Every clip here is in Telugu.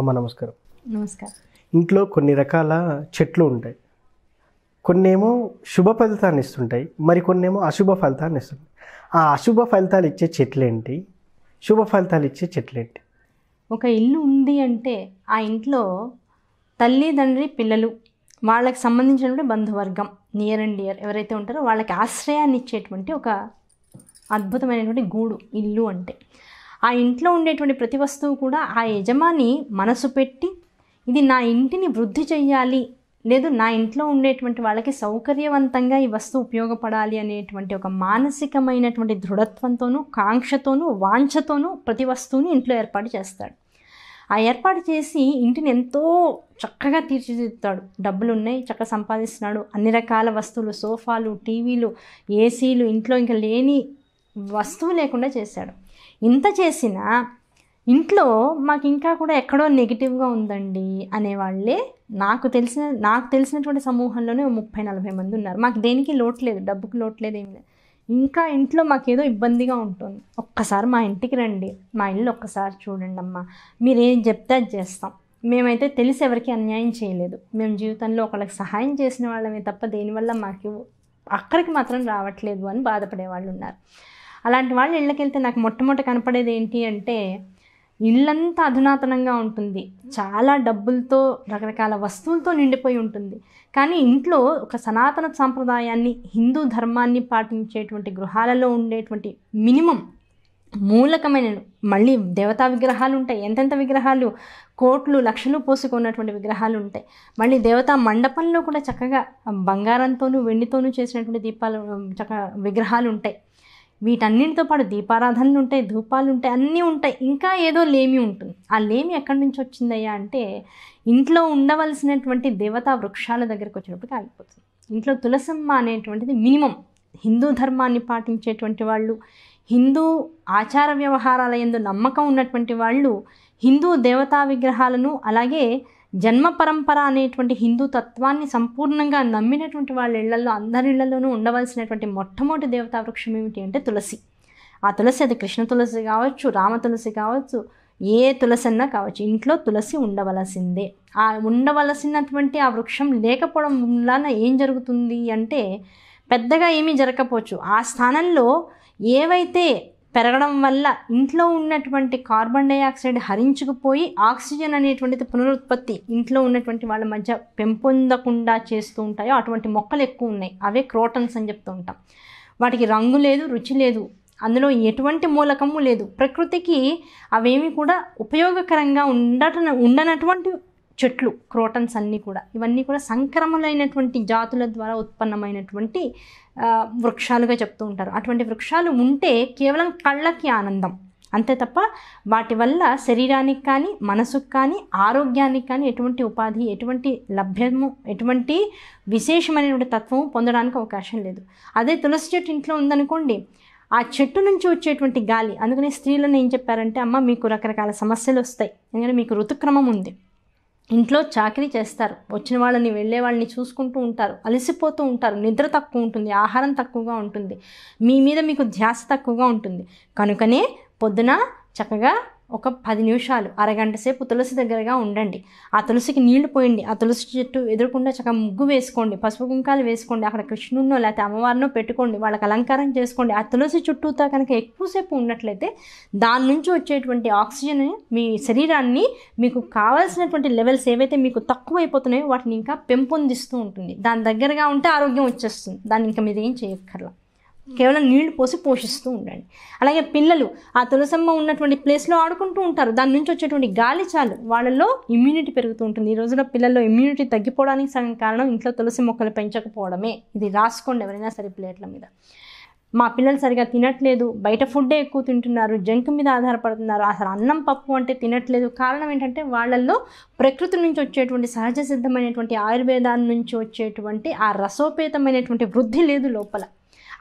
అమ్మ నమస్కారం నమస్కారం ఇంట్లో కొన్ని రకాల చెట్లు ఉంటాయి కొన్ని ఏమో శుభ ఫలితాన్ని ఇస్తుంటాయి మరి కొన్ని ఏమో అశుభ ఫలితాన్ని ఇస్తుంటాయి ఆ అశుభ ఫలితాలు ఇచ్చే చెట్లు ఏంటి శుభ ఫలితాలు ఇచ్చే చెట్లు ఏంటి ఒక ఇల్లు ఉంది అంటే ఆ ఇంట్లో తల్లి తండ్రి పిల్లలు వాళ్ళకి సంబంధించినటువంటి బంధువర్గం నియర్ అండ్ డియర్ ఎవరైతే ఉంటారో వాళ్ళకి ఆశ్రయాన్ని ఇచ్చేటువంటి ఒక అద్భుతమైనటువంటి గూడు ఇల్లు అంటే ఆ ఇంట్లో ఉండేటువంటి ప్రతి వస్తువు కూడా ఆ యజమాని మనసు పెట్టి ఇది నా ఇంటిని వృద్ధి చెయ్యాలి లేదు నా ఇంట్లో ఉండేటువంటి వాళ్ళకి సౌకర్యవంతంగా ఈ వస్తువు ఉపయోగపడాలి అనేటువంటి ఒక మానసికమైనటువంటి దృఢత్వంతోనూ కాంక్షతోనూ వాంఛతోనూ ప్రతి వస్తువుని ఇంట్లో ఏర్పాటు చేస్తాడు ఆ ఏర్పాటు చేసి ఇంటిని ఎంతో చక్కగా తీర్చిదిద్దుతాడు డబ్బులు ఉన్నాయి చక్కగా సంపాదిస్తున్నాడు అన్ని రకాల వస్తువులు సోఫాలు టీవీలు ఏసీలు ఇంట్లో ఇంకా లేని వస్తువు లేకుండా చేశాడు ఇంత చేసినా ఇంట్లో మాకు ఇంకా కూడా ఎక్కడో నెగిటివ్గా ఉందండి అనేవాళ్ళే నాకు తెలిసిన నాకు తెలిసినటువంటి సమూహంలోనే ముప్పై నలభై మంది ఉన్నారు మాకు దేనికి లోట్లేదు డబ్బుకి లోట్లేదు ఏమి లేదు ఇంకా ఇంట్లో మాకేదో ఇబ్బందిగా ఉంటుంది ఒక్కసారి మా ఇంటికి రండి మా ఇల్లు ఒక్కసారి చూడండి మీరు మీరేం చెప్తే అది చేస్తాం మేమైతే తెలిసి ఎవరికి అన్యాయం చేయలేదు మేము జీవితంలో ఒకళ్ళకి సహాయం చేసిన వాళ్ళమే తప్ప దేనివల్ల మాకు అక్కడికి మాత్రం రావట్లేదు అని బాధపడే వాళ్ళు ఉన్నారు అలాంటి వాళ్ళు ఇళ్ళకెళ్తే నాకు మొట్టమొదట కనపడేది ఏంటి అంటే ఇళ్ళంతా అధునాతనంగా ఉంటుంది చాలా డబ్బులతో రకరకాల వస్తువులతో నిండిపోయి ఉంటుంది కానీ ఇంట్లో ఒక సనాతన సాంప్రదాయాన్ని హిందూ ధర్మాన్ని పాటించేటువంటి గృహాలలో ఉండేటువంటి మినిమం మూలకమైన మళ్ళీ దేవతా విగ్రహాలు ఉంటాయి ఎంతెంత విగ్రహాలు కోట్లు లక్షలు పోసుకున్నటువంటి విగ్రహాలు ఉంటాయి మళ్ళీ దేవతా మండపంలో కూడా చక్కగా బంగారంతోనూ వెండితోనూ చేసినటువంటి దీపాలు చక్కగా విగ్రహాలు ఉంటాయి వీటన్నింటితో పాటు దీపారాధనలు ఉంటాయి ధూపాలు ఉంటాయి అన్నీ ఉంటాయి ఇంకా ఏదో లేమి ఉంటుంది ఆ లేమి ఎక్కడి నుంచి వచ్చిందయ్యా అంటే ఇంట్లో ఉండవలసినటువంటి దేవతా వృక్షాల దగ్గరకు వచ్చినప్పుడు ఆగిపోతుంది ఇంట్లో తులసమ్మ అనేటువంటిది మినిమం హిందూ ధర్మాన్ని పాటించేటువంటి వాళ్ళు హిందూ ఆచార వ్యవహారాల ఎందు నమ్మకం ఉన్నటువంటి వాళ్ళు హిందూ దేవతా విగ్రహాలను అలాగే జన్మ పరంపర అనేటువంటి హిందూ తత్వాన్ని సంపూర్ణంగా నమ్మినటువంటి వాళ్ళ ఇళ్లలో అందరి ఇళ్లలోనూ ఉండవలసినటువంటి మొట్టమొదటి దేవతా వృక్షం ఏమిటి అంటే తులసి ఆ తులసి అది కృష్ణ తులసి కావచ్చు రామ తులసి కావచ్చు ఏ తులసి అన్నా కావచ్చు ఇంట్లో తులసి ఉండవలసిందే ఆ ఉండవలసినటువంటి ఆ వృక్షం లేకపోవడం వలన ఏం జరుగుతుంది అంటే పెద్దగా ఏమీ జరగకపోవచ్చు ఆ స్థానంలో ఏవైతే పెరగడం వల్ల ఇంట్లో ఉన్నటువంటి కార్బన్ డైఆక్సైడ్ హరించుకుపోయి ఆక్సిజన్ అనేటువంటిది పునరుత్పత్తి ఇంట్లో ఉన్నటువంటి వాళ్ళ మధ్య పెంపొందకుండా చేస్తూ ఉంటాయో అటువంటి మొక్కలు ఎక్కువ ఉన్నాయి అవే క్రోటన్స్ అని చెప్తూ ఉంటాం వాటికి రంగు లేదు రుచి లేదు అందులో ఎటువంటి మూలకము లేదు ప్రకృతికి అవేమి కూడా ఉపయోగకరంగా ఉండట ఉండనటువంటి చెట్లు క్రోటన్స్ అన్నీ కూడా ఇవన్నీ కూడా సంక్రమలైనటువంటి జాతుల ద్వారా ఉత్పన్నమైనటువంటి వృక్షాలుగా చెప్తూ ఉంటారు అటువంటి వృక్షాలు ఉంటే కేవలం కళ్ళకి ఆనందం అంతే తప్ప వాటి వల్ల శరీరానికి కానీ మనసుకు కానీ ఆరోగ్యానికి కానీ ఎటువంటి ఉపాధి ఎటువంటి లభ్యము ఎటువంటి విశేషమైనటువంటి తత్వము పొందడానికి అవకాశం లేదు అదే తులసి చెట్టు ఇంట్లో ఉందనుకోండి ఆ చెట్టు నుంచి వచ్చేటువంటి గాలి అందుకని స్త్రీలను ఏం చెప్పారంటే అమ్మ మీకు రకరకాల సమస్యలు వస్తాయి ఎందుకంటే మీకు ఋతుక్రమం ఉంది ఇంట్లో చాకరీ చేస్తారు వచ్చిన వాళ్ళని వెళ్ళే వాళ్ళని చూసుకుంటూ ఉంటారు అలసిపోతూ ఉంటారు నిద్ర తక్కువ ఉంటుంది ఆహారం తక్కువగా ఉంటుంది మీ మీద మీకు ధ్యాస తక్కువగా ఉంటుంది కనుకనే పొద్దున చక్కగా ఒక పది నిమిషాలు అరగంట సేపు తులసి దగ్గరగా ఉండండి ఆ తులసికి నీళ్లు పోయండి ఆ తులసి చెట్టు ఎదురకుండా చక్కగా ముగ్గు వేసుకోండి పసుపు కుంకాలు వేసుకోండి అక్కడ కృష్ణుడినో లేకపోతే అమ్మవారినో పెట్టుకోండి వాళ్ళకి అలంకారం చేసుకోండి ఆ తులసి చుట్టూతో కనుక ఎక్కువసేపు ఉన్నట్లయితే దాని నుంచి వచ్చేటువంటి ఆక్సిజన్ మీ శరీరాన్ని మీకు కావాల్సినటువంటి లెవెల్స్ ఏవైతే మీకు తక్కువ అయిపోతున్నాయో వాటిని ఇంకా పెంపొందిస్తూ ఉంటుంది దాని దగ్గరగా ఉంటే ఆరోగ్యం వచ్చేస్తుంది దాన్ని ఇంకా మీరు ఏం చేయక్కర్లా కేవలం నీళ్లు పోసి పోషిస్తూ ఉండండి అలాగే పిల్లలు ఆ తులసమ్మ ఉన్నటువంటి ప్లేస్లో ఆడుకుంటూ ఉంటారు దాని నుంచి వచ్చేటువంటి గాలి చాలు వాళ్ళలో ఇమ్యూనిటీ పెరుగుతూ ఉంటుంది ఈ రోజుల్లో పిల్లల్లో ఇమ్యూనిటీ తగ్గిపోవడానికి సగం కారణం ఇంట్లో తులసి మొక్కలు పెంచకపోవడమే ఇది రాసుకోండి ఎవరైనా సరే ప్లేట్ల మీద మా పిల్లలు సరిగా తినట్లేదు బయట ఫుడ్డే ఎక్కువ తింటున్నారు జంక్ మీద ఆధారపడుతున్నారు అసలు అన్నం పప్పు అంటే తినట్లేదు కారణం ఏంటంటే వాళ్ళల్లో ప్రకృతి నుంచి వచ్చేటువంటి సహజ సిద్ధమైనటువంటి ఆయుర్వేదాన్ని నుంచి వచ్చేటువంటి ఆ రసోపేతమైనటువంటి వృద్ధి లేదు లోపల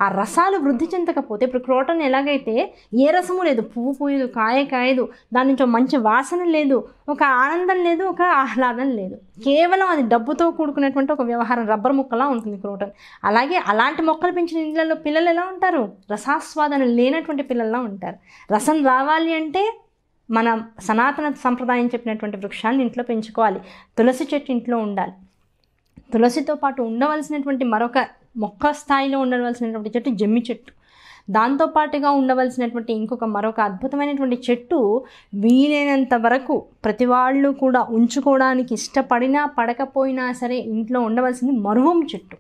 ఆ రసాలు వృద్ధి చెందకపోతే ఇప్పుడు క్రోటన్ ఎలాగైతే ఏ రసము లేదు పువ్వు పూయదు కాయ కాయదు దాని నుంచి మంచి వాసన లేదు ఒక ఆనందం లేదు ఒక ఆహ్లాదం లేదు కేవలం అది డబ్బుతో కూడుకున్నటువంటి ఒక వ్యవహారం రబ్బర్ ముక్కలా ఉంటుంది క్రోటన్ అలాగే అలాంటి మొక్కలు పెంచిన ఇళ్ళల్లో పిల్లలు ఎలా ఉంటారు రసాస్వాదన లేనటువంటి పిల్లల్లా ఉంటారు రసం రావాలి అంటే మన సనాతన సంప్రదాయం చెప్పినటువంటి వృక్షాన్ని ఇంట్లో పెంచుకోవాలి తులసి చెట్టు ఇంట్లో ఉండాలి తులసితో పాటు ఉండవలసినటువంటి మరొక మొక్క స్థాయిలో ఉండవలసినటువంటి చెట్టు జమ్మి చెట్టు దాంతోపాటుగా ఉండవలసినటువంటి ఇంకొక మరొక అద్భుతమైనటువంటి చెట్టు వీలైనంత వరకు ప్రతి వాళ్ళు కూడా ఉంచుకోవడానికి ఇష్టపడినా పడకపోయినా సరే ఇంట్లో ఉండవలసింది మరువం చెట్టు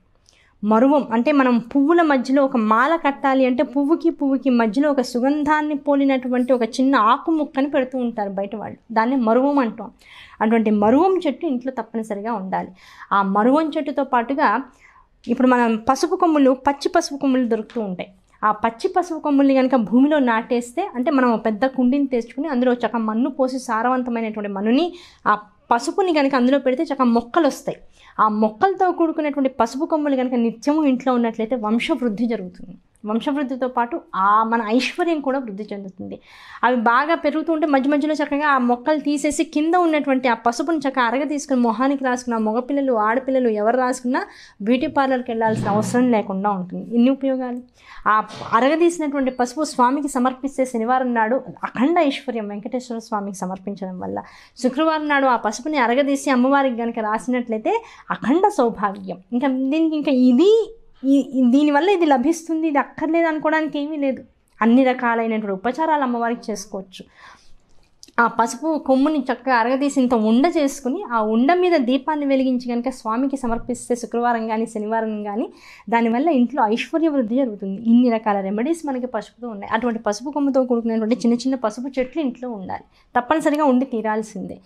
మరువం అంటే మనం పువ్వుల మధ్యలో ఒక మాల కట్టాలి అంటే పువ్వుకి పువ్వుకి మధ్యలో ఒక సుగంధాన్ని పోలినటువంటి ఒక చిన్న ఆకు ముక్కని పెడుతూ ఉంటారు బయట వాళ్ళు దాన్ని మరువం అంటాం అటువంటి మరువం చెట్టు ఇంట్లో తప్పనిసరిగా ఉండాలి ఆ మరువం చెట్టుతో పాటుగా ఇప్పుడు మనం పసుపు కొమ్ములు పచ్చి పసుపు కొమ్ములు దొరుకుతూ ఉంటాయి ఆ పచ్చి పసుపు కొమ్ముల్ని కనుక భూమిలో నాటేస్తే అంటే మనం పెద్ద కుండిని తెచ్చుకుని అందులో చక్క మన్ను పోసి సారవంతమైనటువంటి మన్నుని ఆ పసుపుని కనుక అందులో పెడితే చక్క మొక్కలు వస్తాయి ఆ మొక్కలతో కూడుకున్నటువంటి పసుపు కొమ్ములు కనుక నిత్యము ఇంట్లో ఉన్నట్లయితే వంశవృద్ధి జరుగుతుంది వంశవృద్ధితో పాటు ఆ మన ఐశ్వర్యం కూడా వృద్ధి చెందుతుంది అవి బాగా పెరుగుతుంటే మధ్య మధ్యలో చక్కగా ఆ మొక్కలు తీసేసి కింద ఉన్నటువంటి ఆ పసుపును చక్కగా అరగ తీసుకుని మొహానికి రాసుకున్న మగపిల్లలు ఆడపిల్లలు ఎవరు రాసుకున్నా బ్యూటీ పార్లర్కి వెళ్ళాల్సిన అవసరం లేకుండా ఉంటుంది ఎన్ని ఉపయోగాలు ఆ అరగదీసినటువంటి పసుపు స్వామికి సమర్పిస్తే శనివారం నాడు అఖండ ఐశ్వర్యం వెంకటేశ్వర స్వామికి సమర్పించడం వల్ల శుక్రవారం నాడు ఆ పసుపుని అరగదీసి అమ్మవారికి కనుక రాసినట్లయితే అఖండ సౌభాగ్యం ఇంకా దీనికి ఇంకా ఇది ఈ దీనివల్ల ఇది లభిస్తుంది ఇది అక్కర్లేదు అనుకోవడానికి ఏమీ లేదు అన్ని రకాలైనటువంటి ఉపచారాలు అమ్మవారికి చేసుకోవచ్చు ఆ పసుపు కొమ్ముని చక్కగా అరగదీసి ఇంత ఉండ చేసుకుని ఆ ఉండ మీద దీపాన్ని వెలిగించి కనుక స్వామికి సమర్పిస్తే శుక్రవారం కానీ శనివారం కానీ దానివల్ల ఇంట్లో ఐశ్వర్య వృద్ధి జరుగుతుంది ఇన్ని రకాల రెమెడీస్ మనకి పసుపుతో ఉన్నాయి అటువంటి పసుపు కొమ్ముతో కూడుకున్నటువంటి చిన్న చిన్న పసుపు చెట్లు ఇంట్లో ఉండాలి తప్పనిసరిగా ఉండి తీరాల్సిందే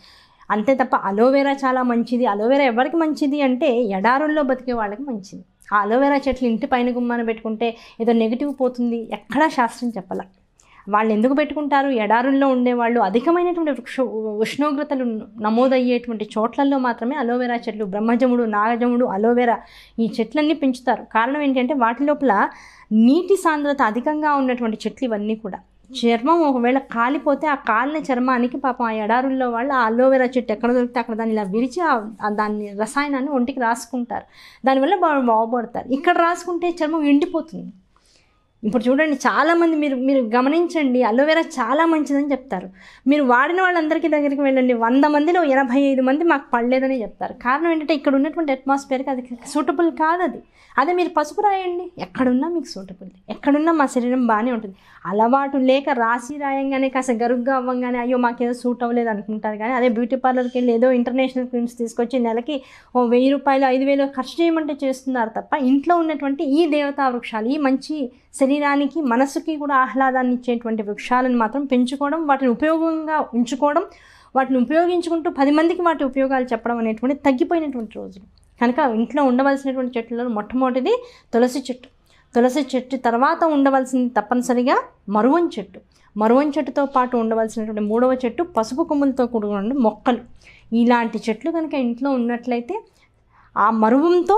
అంతే తప్ప అలోవెరా చాలా మంచిది అలోవెరా ఎవరికి మంచిది అంటే ఎడారుల్లో బతికే వాళ్ళకి మంచిది ఆ అలోవెరా చెట్లు ఇంటి పైన గుమ్మాన పెట్టుకుంటే ఏదో నెగిటివ్ పోతుంది ఎక్కడా శాస్త్రం చెప్పాల వాళ్ళు ఎందుకు పెట్టుకుంటారు ఎడారుల్లో ఉండేవాళ్ళు అధికమైనటువంటి వృక్ష ఉష్ణోగ్రతలు నమోదయ్యేటువంటి చోట్లలో మాత్రమే అలోవెరా చెట్లు బ్రహ్మజముడు నాగజముడు అలోవెరా ఈ చెట్లన్నీ పెంచుతారు కారణం ఏంటంటే వాటి లోపల నీటి సాంద్రత అధికంగా ఉన్నటువంటి చెట్లు ఇవన్నీ కూడా చర్మం ఒకవేళ కాలిపోతే ఆ కాలిన చర్మానికి పాపం ఆ ఎడారుల్లో వాళ్ళు ఆ అలోవెరా చెట్టు ఎక్కడ దొరికితే అక్కడ దాన్ని ఇలా విరిచి దాన్ని రసాయనాన్ని ఒంటికి రాసుకుంటారు దానివల్ల బాగుపడతారు ఇక్కడ రాసుకుంటే చర్మం ఎండిపోతుంది ఇప్పుడు చూడండి చాలామంది మీరు మీరు గమనించండి అలోవెరా చాలా మంచిదని చెప్తారు మీరు వాడిన వాళ్ళందరికీ దగ్గరికి వెళ్ళండి వంద మందిలో ఎనభై ఐదు మంది మాకు పడలేదని చెప్తారు కారణం ఏంటంటే ఇక్కడ ఉన్నటువంటి అట్మాస్ఫియర్కి అది సూటబుల్ కాదు అది అదే మీరు పసుపు రాయండి ఎక్కడున్నా మీకు సూటబుల్ ఎక్కడున్నా మా శరీరం బాగానే ఉంటుంది అలవాటు లేక రాసి రాయంగానే కాస్త గరుగ్గా అవ్వంగానే అయ్యో మాకేదో సూట్ అవ్వలేదు అనుకుంటారు కానీ అదే బ్యూటీ పార్లర్కి వెళ్ళి ఏదో ఇంటర్నేషనల్ క్రీమ్స్ తీసుకొచ్చి నెలకి ఓ వెయ్యి రూపాయలు ఐదు వేలు ఖర్చు చేయమంటే చేస్తున్నారు తప్ప ఇంట్లో ఉన్నటువంటి ఈ దేవతా వృక్షాలు ఈ మంచి శరీరానికి మనసుకి కూడా ఆహ్లాదాన్ని ఇచ్చేటువంటి వృక్షాలను మాత్రం పెంచుకోవడం వాటిని ఉపయోగంగా ఉంచుకోవడం వాటిని ఉపయోగించుకుంటూ పది మందికి వాటి ఉపయోగాలు చెప్పడం అనేటువంటి తగ్గిపోయినటువంటి రోజులు కనుక ఇంట్లో ఉండవలసినటువంటి చెట్లలో మొట్టమొదటిది తులసి చెట్టు తులసి చెట్టు తర్వాత ఉండవలసింది తప్పనిసరిగా మరువన్ చెట్టు మరువన్ చెట్టుతో పాటు ఉండవలసినటువంటి మూడవ చెట్టు పసుపు కొమ్ములతో కూడుకున్నటువంటి మొక్కలు ఇలాంటి చెట్లు కనుక ఇంట్లో ఉన్నట్లయితే ఆ మరువంతో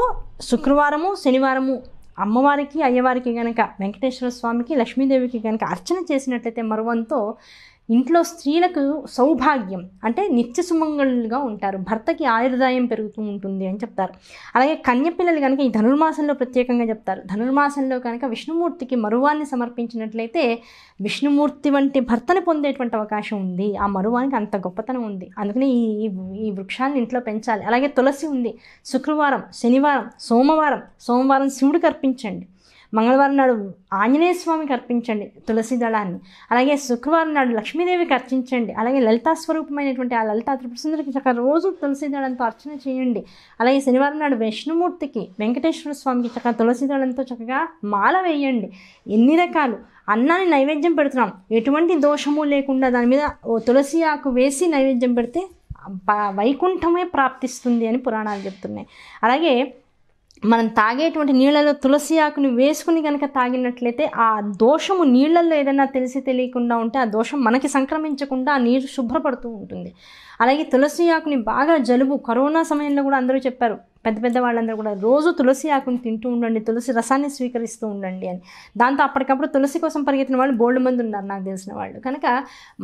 శుక్రవారము శనివారము అమ్మవారికి అయ్యవారికి కనుక వెంకటేశ్వర స్వామికి లక్ష్మీదేవికి కనుక అర్చన చేసినట్లయితే మరువంతో ఇంట్లో స్త్రీలకు సౌభాగ్యం అంటే నిత్య సుమంగళులుగా ఉంటారు భర్తకి ఆయుర్దాయం పెరుగుతూ ఉంటుంది అని చెప్తారు అలాగే కన్యపిల్లలు కనుక ఈ ధనుర్మాసంలో ప్రత్యేకంగా చెప్తారు ధనుర్మాసంలో కనుక విష్ణుమూర్తికి మరువాన్ని సమర్పించినట్లయితే విష్ణుమూర్తి వంటి భర్తను పొందేటువంటి అవకాశం ఉంది ఆ మరువానికి అంత గొప్పతనం ఉంది అందుకని ఈ ఈ వృక్షాన్ని ఇంట్లో పెంచాలి అలాగే తులసి ఉంది శుక్రవారం శనివారం సోమవారం సోమవారం శివుడికి అర్పించండి మంగళవారం నాడు ఆంజనేయ స్వామికి అర్పించండి తులసి దళాన్ని అలాగే శుక్రవారం నాడు లక్ష్మీదేవికి అర్చించండి అలాగే లలితా స్వరూపమైనటువంటి ఆ లలితా త్రిపురసుందరికి చక్క రోజు తులసి దళంతో అర్చన చేయండి అలాగే శనివారం నాడు విష్ణుమూర్తికి వెంకటేశ్వర స్వామికి చక్కగా తులసి దళంతో చక్కగా మాల వేయండి ఎన్ని రకాలు అన్నాన్ని నైవేద్యం పెడుతున్నాం ఎటువంటి దోషము లేకుండా దాని మీద ఓ తులసి ఆకు వేసి నైవేద్యం పెడితే వైకుంఠమే ప్రాప్తిస్తుంది అని పురాణాలు చెప్తున్నాయి అలాగే మనం తాగేటువంటి నీళ్ళలో తులసి ఆకుని వేసుకుని కనుక తాగినట్లయితే ఆ దోషము నీళ్ళల్లో ఏదైనా తెలిసి తెలియకుండా ఉంటే ఆ దోషం మనకి సంక్రమించకుండా ఆ నీరు శుభ్రపడుతూ ఉంటుంది అలాగే తులసి ఆకుని బాగా జలుబు కరోనా సమయంలో కూడా అందరూ చెప్పారు పెద్ద పెద్ద వాళ్ళందరూ కూడా రోజు తులసి ఆకుని తింటూ ఉండండి తులసి రసాన్ని స్వీకరిస్తూ ఉండండి అని దాంతో అప్పటికప్పుడు తులసి కోసం పరిగెత్తిన వాళ్ళు బోల్డ్ మంది ఉన్నారు నాకు తెలిసిన వాళ్ళు కనుక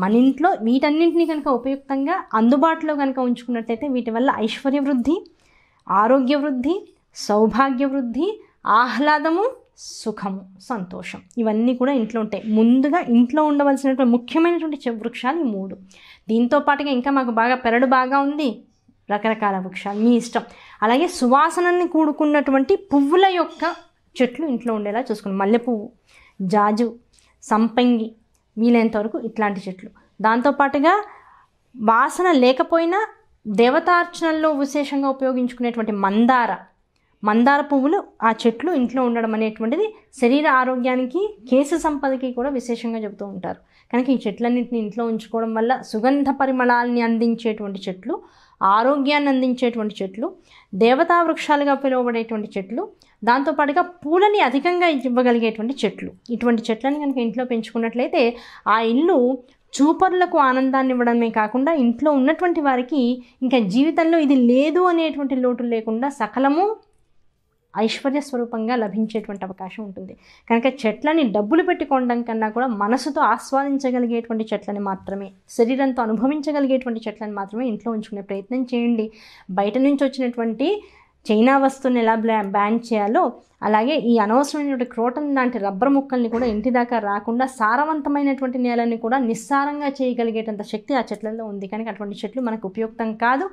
మన ఇంట్లో వీటన్నింటినీ కనుక ఉపయుక్తంగా అందుబాటులో కనుక ఉంచుకున్నట్లయితే వీటి వల్ల ఐశ్వర్య వృద్ధి ఆరోగ్య వృద్ధి సౌభాగ్యవృద్ధి ఆహ్లాదము సుఖము సంతోషం ఇవన్నీ కూడా ఇంట్లో ఉంటాయి ముందుగా ఇంట్లో ఉండవలసినటువంటి ముఖ్యమైనటువంటి వృక్షాలు ఈ మూడు దీంతో పాటుగా ఇంకా మాకు బాగా పెరడు బాగా ఉంది రకరకాల వృక్షాలు మీ ఇష్టం అలాగే సువాసనని కూడుకున్నటువంటి పువ్వుల యొక్క చెట్లు ఇంట్లో ఉండేలా చూసుకున్నాం మల్లెపువ్వు జాజు సంపంగి వీలైనంత వరకు ఇట్లాంటి చెట్లు దాంతోపాటుగా వాసన లేకపోయినా దేవతార్చనల్లో విశేషంగా ఉపయోగించుకునేటువంటి మందార మందార పువ్వులు ఆ చెట్లు ఇంట్లో ఉండడం అనేటువంటిది శరీర ఆరోగ్యానికి కేసు సంపదకి కూడా విశేషంగా చెబుతూ ఉంటారు కనుక ఈ చెట్లన్నింటిని ఇంట్లో ఉంచుకోవడం వల్ల సుగంధ పరిమళాలని అందించేటువంటి చెట్లు ఆరోగ్యాన్ని అందించేటువంటి చెట్లు దేవతా వృక్షాలుగా పిలువబడేటువంటి చెట్లు దాంతోపాటుగా పూలని అధికంగా ఇవ్వగలిగేటువంటి చెట్లు ఇటువంటి చెట్లను కనుక ఇంట్లో పెంచుకున్నట్లయితే ఆ ఇల్లు చూపర్లకు ఆనందాన్ని ఇవ్వడమే కాకుండా ఇంట్లో ఉన్నటువంటి వారికి ఇంకా జీవితంలో ఇది లేదు అనేటువంటి లోటు లేకుండా సకలము ఐశ్వర్య స్వరూపంగా లభించేటువంటి అవకాశం ఉంటుంది కనుక చెట్లని డబ్బులు పెట్టుకోవడం కన్నా కూడా మనసుతో ఆస్వాదించగలిగేటువంటి చెట్లని మాత్రమే శరీరంతో అనుభవించగలిగేటువంటి చెట్లను మాత్రమే ఇంట్లో ఉంచుకునే ప్రయత్నం చేయండి బయట నుంచి వచ్చినటువంటి చైనా వస్తువుని ఎలా బ్యాన్ చేయాలో అలాగే ఈ అనవసరమైనటువంటి క్రోటన్ లాంటి రబ్బర్ ముక్కల్ని కూడా ఇంటి దాకా రాకుండా సారవంతమైనటువంటి నేలని కూడా నిస్సారంగా చేయగలిగేటంత శక్తి ఆ చెట్లలో ఉంది కానీ అటువంటి చెట్లు మనకు ఉపయుక్తం కాదు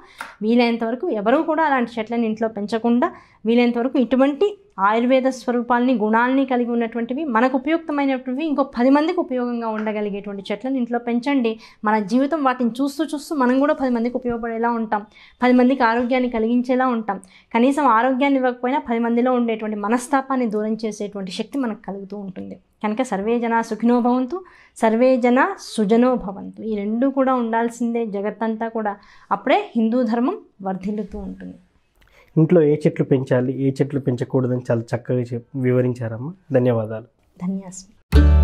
వీలైనంత వరకు ఎవరూ కూడా అలాంటి చెట్లను ఇంట్లో పెంచకుండా వీలైనంత వరకు ఇటువంటి ఆయుర్వేద స్వరూపాలని గుణాలని కలిగి ఉన్నటువంటివి మనకు ఉపయుక్తమైనటువంటివి ఇంకో పది మందికి ఉపయోగంగా ఉండగలిగేటువంటి చెట్లను ఇంట్లో పెంచండి మన జీవితం వాటిని చూస్తూ చూస్తూ మనం కూడా పది మందికి ఉపయోగపడేలా ఉంటాం పది మందికి ఆరోగ్యాన్ని కలిగించేలా ఉంటాం కనీసం ఆరోగ్యాన్ని ఇవ్వకపోయినా పది మందిలో ఉండేటువంటి మనస్తాపాన్ని దూరం చేసేటువంటి శక్తి మనకు కలుగుతూ ఉంటుంది కనుక సర్వే జన సుఖినో భవంతు సర్వే జన సుజనో భవంతు ఈ రెండు కూడా ఉండాల్సిందే జగత్తంతా కూడా అప్పుడే హిందూ ధర్మం వర్ధిల్లుతూ ఉంటుంది ఇంట్లో ఏ చెట్లు పెంచాలి ఏ చెట్లు పెంచకూడదని చాలా చక్కగా వివరించారమ్మా ధన్యవాదాలు ధన్యవాదాలు